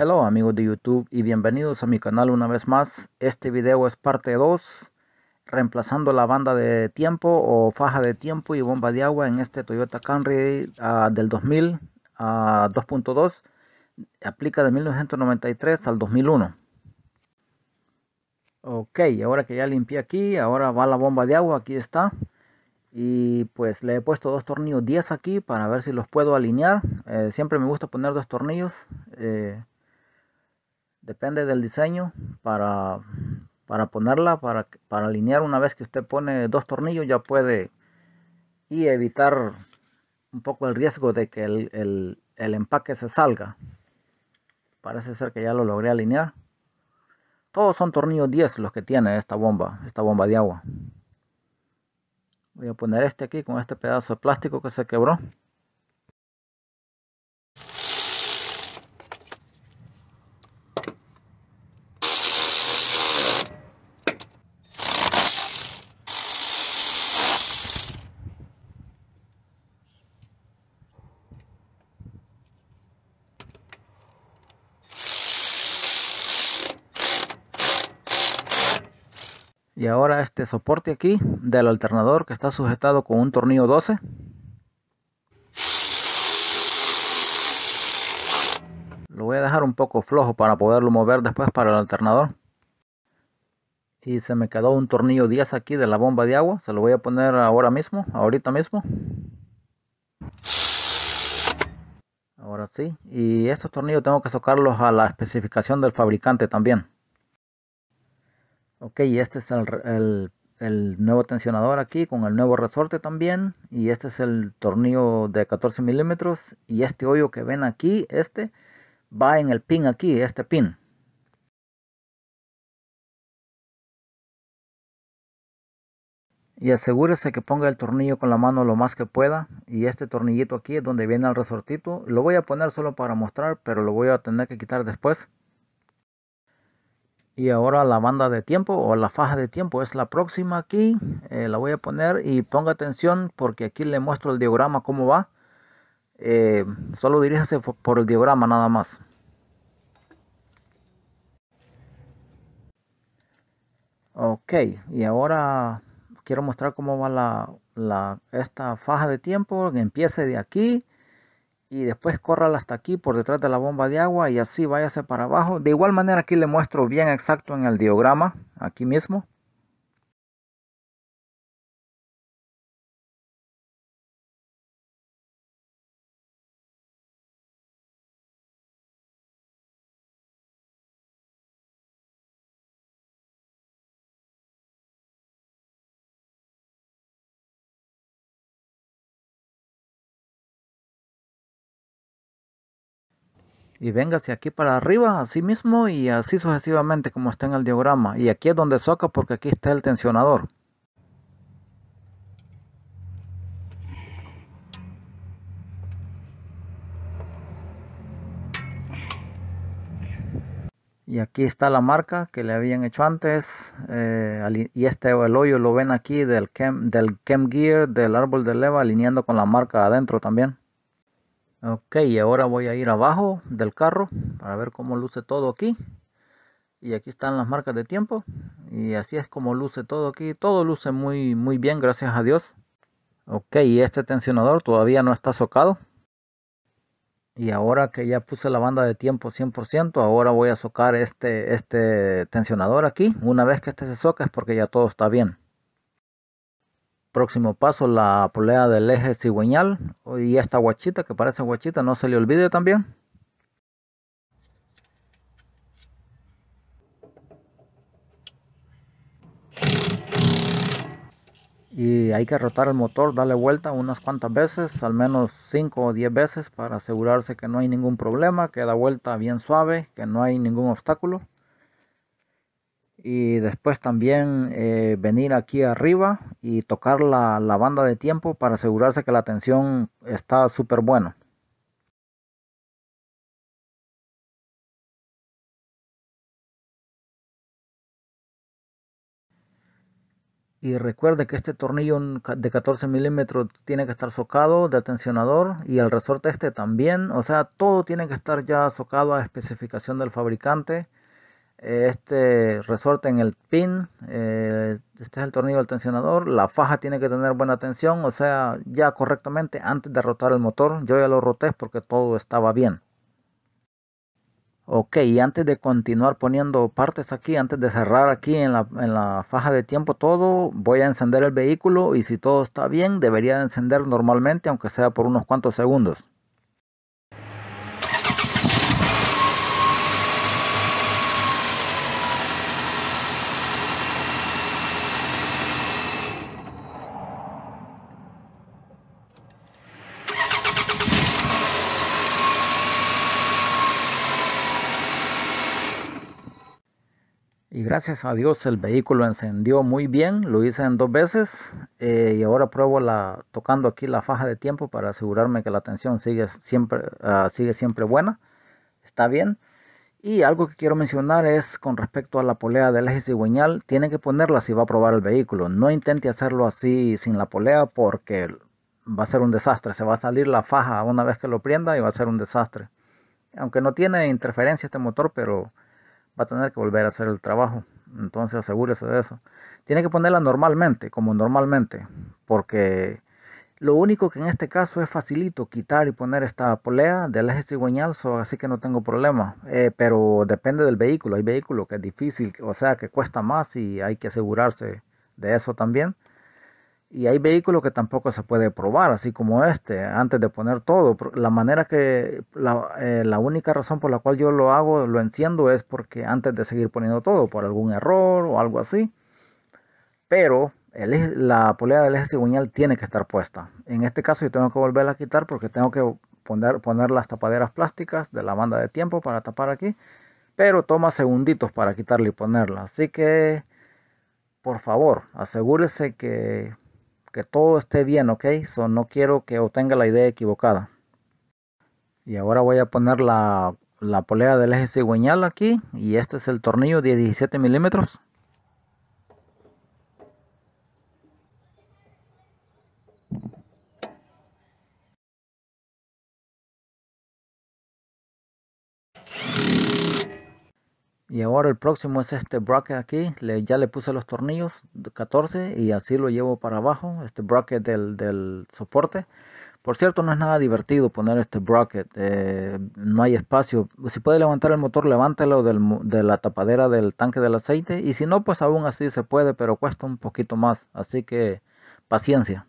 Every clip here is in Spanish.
Hello amigos de YouTube y bienvenidos a mi canal una vez más. Este video es parte 2, reemplazando la banda de tiempo o faja de tiempo y bomba de agua en este Toyota Camry ah, del 2000 a 2.2. Aplica de 1993 al 2001. Ok, ahora que ya limpié aquí, ahora va la bomba de agua, aquí está. Y pues le he puesto dos tornillos 10 aquí para ver si los puedo alinear. Eh, siempre me gusta poner dos tornillos. Eh, depende del diseño para, ponerla, para, para alinear una vez que usted pone dos tornillos ya puede y evitar un poco el riesgo de que el, el empaque se salga. Parece ser que ya lo logré alinear. Todos son tornillos 10 los que tiene esta bomba, esta bomba de agua. Voy a poner este aquí con este pedazo de plástico que se quebró. y ahora este soporte aquí del alternador que está sujetado con un tornillo 12 lo voy a dejar un poco flojo para poderlo mover después para el alternador y se me quedó un tornillo 10 aquí de la bomba de agua se lo voy a poner ahora mismo ahorita mismo ahora sí y estos tornillos tengo que sacarlos a la especificación del fabricante también ok este es el, el, nuevo tensionador aquí con el nuevo resorte también y este es el tornillo de 14 milímetros y este hoyo que ven aquí este va en el pin aquí este pin y asegúrese que ponga el tornillo con la mano lo más que pueda y este tornillito aquí es donde viene el resortito lo voy a poner solo para mostrar pero lo voy a tener que quitar después y ahora la banda de tiempo o la faja de tiempo es la próxima aquí eh, la voy a poner y ponga atención porque aquí le muestro el diagrama cómo va eh, solo diríjase por el diagrama nada más ok y ahora quiero mostrar cómo va la, esta faja de tiempo empiece de aquí y después córrala hasta aquí por detrás de la bomba de agua y así váyase para abajo. De igual manera aquí le muestro bien exacto en el diagrama, aquí mismo. y hacia aquí para arriba, así mismo y así sucesivamente como está en el diagrama. Y aquí es donde soca porque aquí está el tensionador. y aquí está la marca que le habían hecho antes eh, y este el hoyo lo ven aquí del chem, del chem gear del árbol de leva alineando con la marca adentro también ok ahora voy a ir abajo del carro para ver cómo luce todo aquí y aquí están las marcas de tiempo y así es como luce todo aquí todo luce muy muy bien gracias a dios ok este tensionador todavía no está socado y ahora que ya puse la banda de tiempo 100% ahora voy a socar este este tensionador aquí una vez que este se soca es porque ya todo está bien Próximo paso, la polea del eje cigüeñal y esta guachita que parece guachita, no se le olvide también. y hay que rotar el motor, darle vuelta unas cuantas veces, al menos 5 o 10 veces para asegurarse que no hay ningún problema, que da vuelta bien suave, que no hay ningún obstáculo y después también eh, venir aquí arriba y tocar la, la, banda de tiempo para asegurarse que la tensión está súper buena. Y recuerde que este tornillo de 14 milímetros tiene que estar socado del tensionador y el resorte este también. O sea, todo tiene que estar ya socado a especificación del fabricante este resorte en el pin, eh, este es el tornillo del tensionador, la faja tiene que tener buena tensión, o sea, ya correctamente antes de rotar el motor, yo ya lo roté porque todo estaba bien. Ok, y antes de continuar poniendo partes aquí, antes de cerrar aquí en la, en la faja de tiempo todo, voy a encender el vehículo y si todo está bien, debería encender normalmente, aunque sea por unos cuantos segundos. gracias a Dios el vehículo encendió muy bien, lo hice en dos veces eh, y ahora pruebo la, tocando aquí la faja de tiempo para asegurarme que la tensión sigue siempre, ah, sigue siempre buena, está bien. Y algo que quiero mencionar es con respecto a la polea del eje cigüeñal, tiene que ponerla si va a probar el vehículo, no intente hacerlo así sin la polea porque va a ser un desastre, se va a salir la faja una vez que lo prenda y va a ser un desastre. Aunque no tiene interferencia este motor, pero va a tener que volver a hacer el trabajo. Entonces asegúrese de eso. Tiene que ponerla normalmente, como normalmente, porque lo único que en este caso es facilito quitar y poner esta polea del eje cigüeñal, así que no tengo problema. Eh, pero depende del vehículo. Hay vehículos que es difícil, o sea que cuesta más y hay que asegurarse de eso también y hay vehículos que tampoco se puede probar, así como este, antes de poner todo. La manera que, eh, la, única razón por la cual yo lo hago, lo enciendo es porque antes de seguir poniendo todo, por algún error o algo así. Pero la polea del eje cigüeñal tiene que estar puesta. En este caso yo tengo que volverla a quitar porque tengo que poner, poner las tapaderas plásticas de la banda de tiempo para tapar aquí. Pero toma segunditos para quitarla y ponerla. Así que, por favor, asegúrese que que todo esté bien, ok. So, no quiero que obtenga la idea equivocada. Y ahora voy a poner la, la polea del eje cigüeñal aquí. Y este es el tornillo de 17 milímetros. y ahora el próximo es este bracket aquí ya le puse los tornillos 14 y así lo llevo para abajo este bracket del, soporte por cierto no es nada divertido poner este bracket eh, no hay espacio si puede levantar el motor levántelo de la tapadera del tanque del aceite y si no pues aún así se puede pero cuesta un poquito más así que paciencia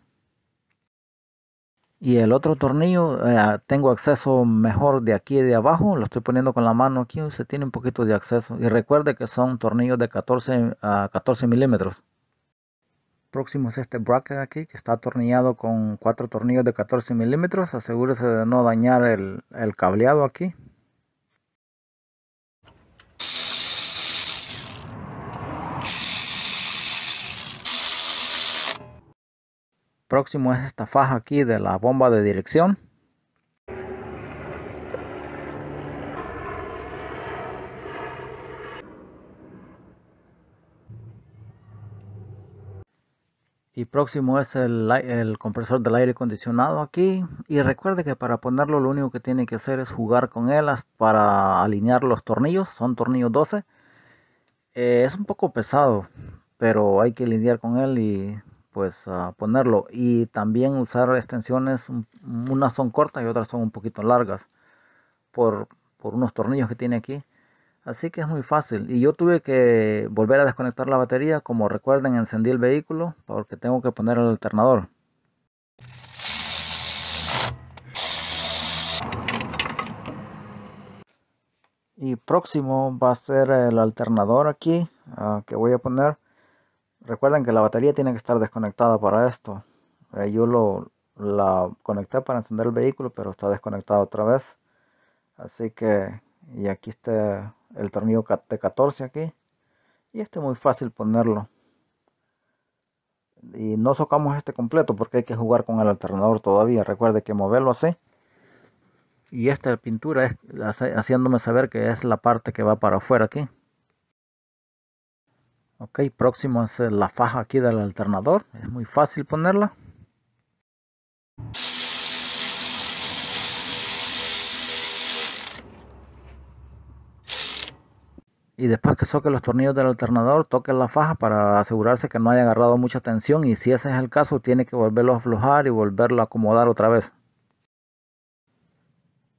y el otro tornillo eh, ah, tengo acceso mejor de aquí de abajo lo estoy poniendo con la mano aquí se tiene un poquito de acceso y recuerde que son tornillos de 14 a 14 milímetros próximo es este bracket aquí que está atornillado con cuatro tornillos de 14 milímetros asegúrese de no dañar el cableado aquí próximo es esta faja aquí de la bomba de dirección y próximo es el, compresor del aire acondicionado aquí y recuerde que para ponerlo lo único que tiene que hacer es jugar con él para alinear los tornillos son tornillos 12 eh, es un poco pesado pero hay que lidiar con él y pues ah, ponerlo y también usar extensiones unas son cortas y otras son un poquito largas por, por unos tornillos que tiene aquí así que es muy fácil y yo tuve que volver a desconectar la batería como recuerden encendí el vehículo porque tengo que poner el alternador y próximo va a ser el alternador aquí ah, que voy a poner Recuerden que la batería tiene que estar desconectada para esto. Eh, yo lo, la conecté para encender el vehículo, pero está desconectada otra vez. Así que, y aquí está el tornillo T14 aquí. Y este es muy fácil ponerlo. Y no socamos este completo porque hay que jugar con el alternador todavía. Recuerde que moverlo así. Y esta pintura es haciéndome saber que es la parte que va para afuera aquí ok próximo es eh, la faja aquí del alternador es muy fácil ponerla y después que soque los tornillos del alternador toque la faja para asegurarse que no haya agarrado mucha tensión y si ese es el caso tiene que volverlo a aflojar y volverlo a acomodar otra vez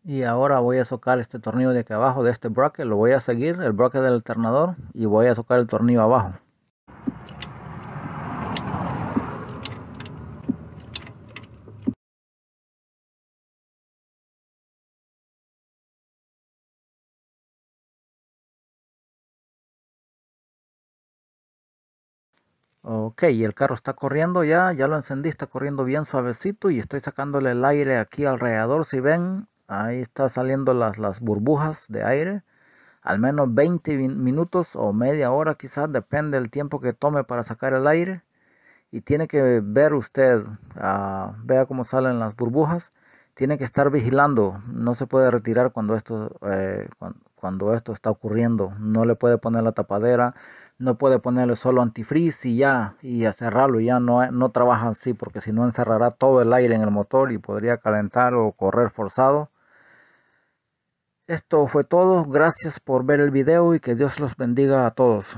y ahora voy a socar este tornillo de aquí abajo de este bracket lo voy a seguir el bracket del alternador y voy a socar el tornillo abajo Ok, el carro está corriendo ya, ya lo encendí, está corriendo bien suavecito y estoy sacándole el aire aquí alrededor. Si ven, Ahí está saliendo las, las burbujas de aire. Al menos 20 minutos o media hora quizás, depende del tiempo que tome para sacar el aire. Y tiene que ver usted, ah, vea cómo salen las burbujas. Tiene que estar vigilando, no se puede retirar cuando esto, eh, cuando, esto está ocurriendo. No le puede poner la tapadera, no puede ponerle solo antifreeze y ya, y a cerrarlo, ya no, no trabaja así, porque si no encerrará todo el aire en el motor y podría calentar o correr forzado. Esto fue todo, gracias por ver el video y que Dios los bendiga a todos.